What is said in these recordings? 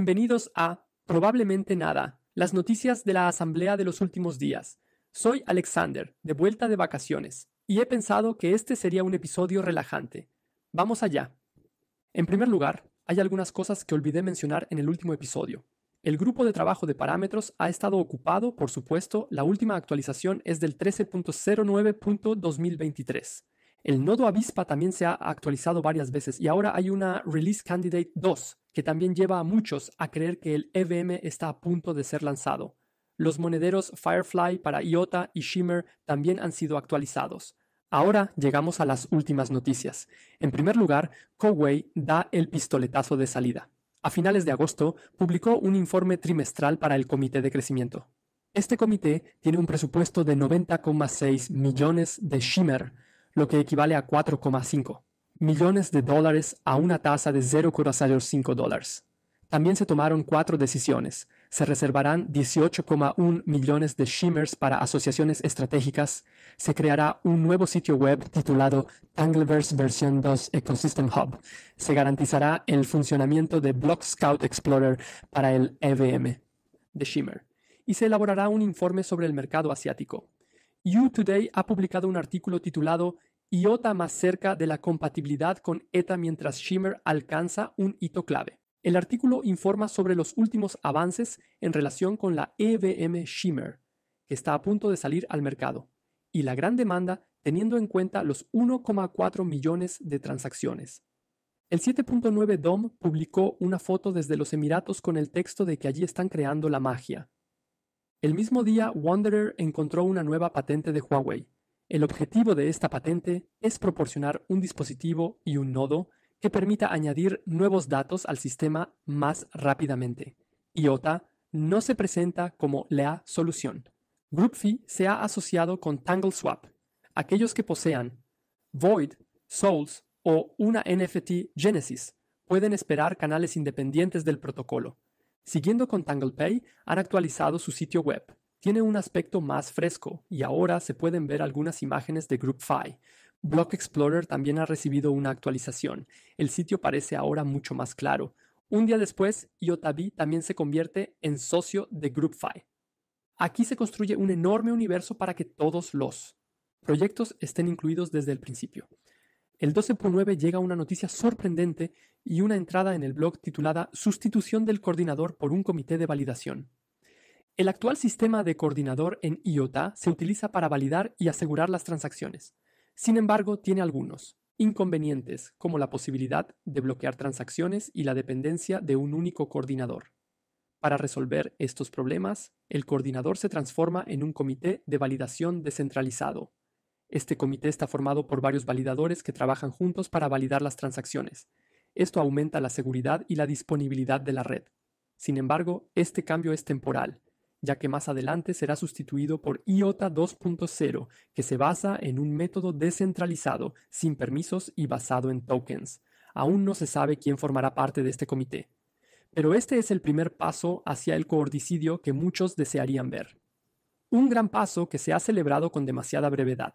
Bienvenidos a Probablemente Nada, las noticias de la Asamblea de los últimos días. Soy Alexander, de vuelta de vacaciones, y he pensado que este sería un episodio relajante. Vamos allá. En primer lugar, hay algunas cosas que olvidé mencionar en el último episodio. El grupo de trabajo de parámetros ha estado ocupado, por supuesto, la última actualización es del 13.09.2023. El nodo avispa también se ha actualizado varias veces y ahora hay una Release Candidate 2 que también lleva a muchos a creer que el EVM está a punto de ser lanzado. Los monederos Firefly para IOTA y Shimmer también han sido actualizados. Ahora llegamos a las últimas noticias. En primer lugar, Coway da el pistoletazo de salida. A finales de agosto, publicó un informe trimestral para el Comité de Crecimiento. Este comité tiene un presupuesto de 90,6 millones de Shimmer, lo que equivale a 4,5 millones de dólares a una tasa de 0,05 dólares. También se tomaron cuatro decisiones. Se reservarán 18,1 millones de shimmers para asociaciones estratégicas. Se creará un nuevo sitio web titulado Tangleverse Versión 2 Ecosystem Hub. Se garantizará el funcionamiento de Block Scout Explorer para el EVM de Shimmer. Y se elaborará un informe sobre el mercado asiático. You Today ha publicado un artículo titulado IOTA más cerca de la compatibilidad con ETA mientras Shimmer alcanza un hito clave. El artículo informa sobre los últimos avances en relación con la EVM Shimmer, que está a punto de salir al mercado, y la gran demanda teniendo en cuenta los 1,4 millones de transacciones. El 7.9 DOM publicó una foto desde los Emiratos con el texto de que allí están creando la magia. El mismo día, Wanderer encontró una nueva patente de Huawei, el objetivo de esta patente es proporcionar un dispositivo y un nodo que permita añadir nuevos datos al sistema más rápidamente. IOTA no se presenta como la solución. GroupFi se ha asociado con TangleSwap. Aquellos que posean Void, Souls o una NFT Genesis pueden esperar canales independientes del protocolo. Siguiendo con TanglePay, han actualizado su sitio web. Tiene un aspecto más fresco y ahora se pueden ver algunas imágenes de GroupFi. Block Explorer también ha recibido una actualización. El sitio parece ahora mucho más claro. Un día después, Yotabi también se convierte en socio de GroupFi. Aquí se construye un enorme universo para que todos los proyectos estén incluidos desde el principio. El 12.9 llega una noticia sorprendente y una entrada en el blog titulada Sustitución del coordinador por un comité de validación. El actual sistema de coordinador en IOTA se utiliza para validar y asegurar las transacciones. Sin embargo, tiene algunos inconvenientes, como la posibilidad de bloquear transacciones y la dependencia de un único coordinador. Para resolver estos problemas, el coordinador se transforma en un comité de validación descentralizado. Este comité está formado por varios validadores que trabajan juntos para validar las transacciones. Esto aumenta la seguridad y la disponibilidad de la red. Sin embargo, este cambio es temporal ya que más adelante será sustituido por IOTA 2.0, que se basa en un método descentralizado, sin permisos y basado en tokens. Aún no se sabe quién formará parte de este comité. Pero este es el primer paso hacia el coordicidio que muchos desearían ver. Un gran paso que se ha celebrado con demasiada brevedad.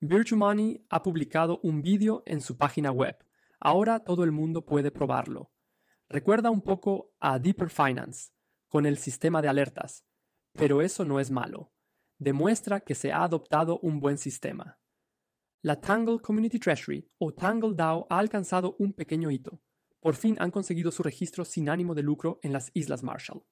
Virtue Money ha publicado un vídeo en su página web. Ahora todo el mundo puede probarlo. Recuerda un poco a Deeper Finance, con el sistema de alertas, pero eso no es malo. Demuestra que se ha adoptado un buen sistema. La Tangle Community Treasury o Tangle DAO ha alcanzado un pequeño hito. Por fin han conseguido su registro sin ánimo de lucro en las Islas Marshall.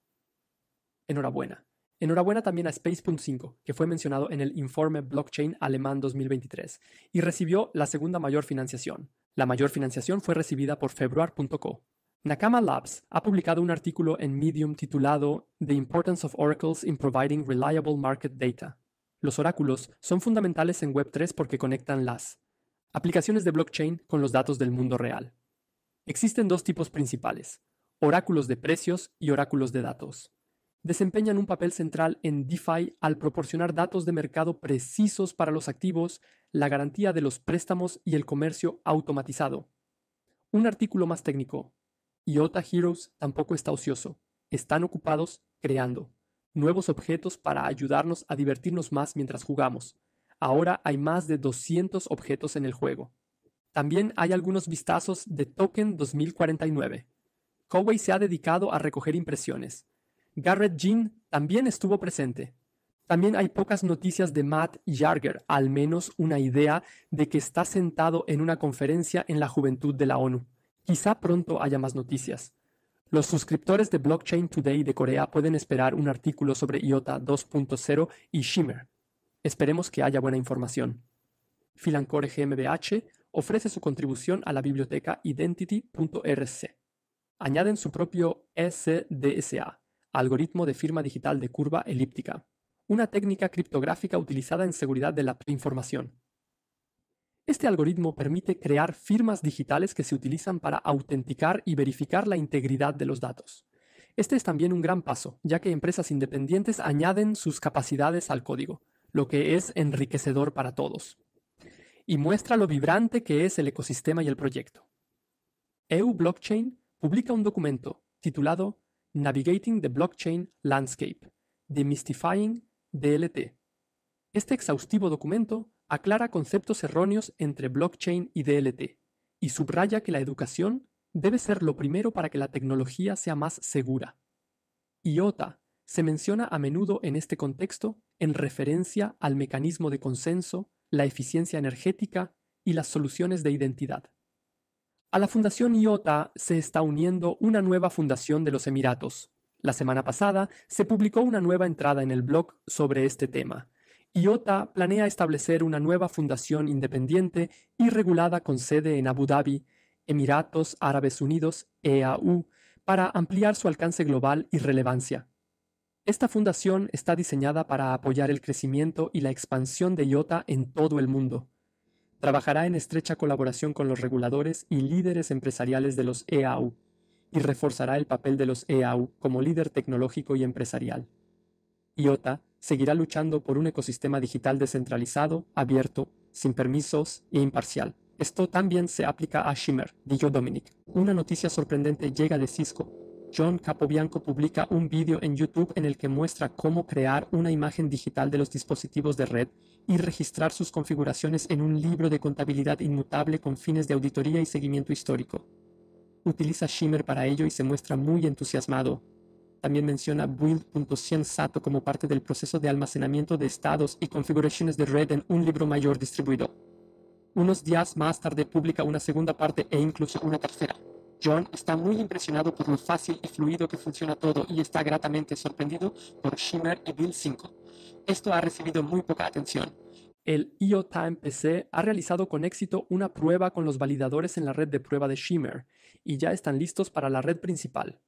Enhorabuena. Enhorabuena también a Space.5, que fue mencionado en el informe Blockchain Alemán 2023 y recibió la segunda mayor financiación. La mayor financiación fue recibida por Februar.co, Nakama Labs ha publicado un artículo en Medium titulado The Importance of Oracles in Providing Reliable Market Data. Los oráculos son fundamentales en Web3 porque conectan las aplicaciones de blockchain con los datos del mundo real. Existen dos tipos principales, oráculos de precios y oráculos de datos. Desempeñan un papel central en DeFi al proporcionar datos de mercado precisos para los activos, la garantía de los préstamos y el comercio automatizado. Un artículo más técnico, y Ota Heroes tampoco está ocioso. Están ocupados creando nuevos objetos para ayudarnos a divertirnos más mientras jugamos. Ahora hay más de 200 objetos en el juego. También hay algunos vistazos de Token 2049. Coway se ha dedicado a recoger impresiones. Garrett Jean también estuvo presente. También hay pocas noticias de Matt Jarger, al menos una idea de que está sentado en una conferencia en la juventud de la ONU. Quizá pronto haya más noticias. Los suscriptores de Blockchain Today de Corea pueden esperar un artículo sobre IOTA 2.0 y Shimmer. Esperemos que haya buena información. Filancore GmbH ofrece su contribución a la biblioteca Identity.rc. Añaden su propio e SDSA, algoritmo de firma digital de curva elíptica, una técnica criptográfica utilizada en seguridad de la información. Este algoritmo permite crear firmas digitales que se utilizan para autenticar y verificar la integridad de los datos. Este es también un gran paso, ya que empresas independientes añaden sus capacidades al código, lo que es enriquecedor para todos. Y muestra lo vibrante que es el ecosistema y el proyecto. EU Blockchain publica un documento titulado Navigating the Blockchain Landscape, Demystifying DLT. Este exhaustivo documento aclara conceptos erróneos entre blockchain y DLT, y subraya que la educación debe ser lo primero para que la tecnología sea más segura. IOTA se menciona a menudo en este contexto en referencia al mecanismo de consenso, la eficiencia energética y las soluciones de identidad. A la Fundación IOTA se está uniendo una nueva fundación de los Emiratos. La semana pasada se publicó una nueva entrada en el blog sobre este tema, IOTA planea establecer una nueva fundación independiente y regulada con sede en Abu Dhabi, Emiratos Árabes Unidos, EAU, para ampliar su alcance global y relevancia. Esta fundación está diseñada para apoyar el crecimiento y la expansión de IOTA en todo el mundo. Trabajará en estrecha colaboración con los reguladores y líderes empresariales de los EAU y reforzará el papel de los EAU como líder tecnológico y empresarial. IOTA seguirá luchando por un ecosistema digital descentralizado, abierto, sin permisos e imparcial. Esto también se aplica a Shimmer, dijo Dominic. Una noticia sorprendente llega de Cisco. John Capobianco publica un vídeo en YouTube en el que muestra cómo crear una imagen digital de los dispositivos de red y registrar sus configuraciones en un libro de contabilidad inmutable con fines de auditoría y seguimiento histórico. Utiliza Shimmer para ello y se muestra muy entusiasmado, también menciona Build.100sato como parte del proceso de almacenamiento de estados y configuraciones de red en un libro mayor distribuido. Unos días más tarde publica una segunda parte e incluso una tercera. John está muy impresionado por lo fácil y fluido que funciona todo y está gratamente sorprendido por Shimmer y Build 5. Esto ha recibido muy poca atención. El IoTime PC ha realizado con éxito una prueba con los validadores en la red de prueba de Shimmer y ya están listos para la red principal.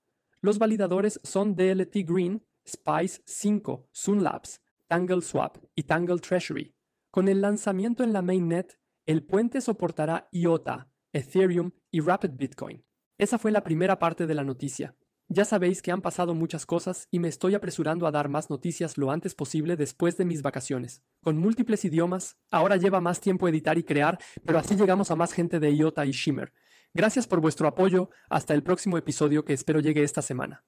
Los validadores son DLT Green, Spice 5, Sunlabs, Tangle Swap y Tangle Treasury. Con el lanzamiento en la mainnet, el puente soportará IOTA, Ethereum y Rapid Bitcoin. Esa fue la primera parte de la noticia. Ya sabéis que han pasado muchas cosas y me estoy apresurando a dar más noticias lo antes posible después de mis vacaciones. Con múltiples idiomas, ahora lleva más tiempo editar y crear, pero así llegamos a más gente de IOTA y Shimmer. Gracias por vuestro apoyo. Hasta el próximo episodio que espero llegue esta semana.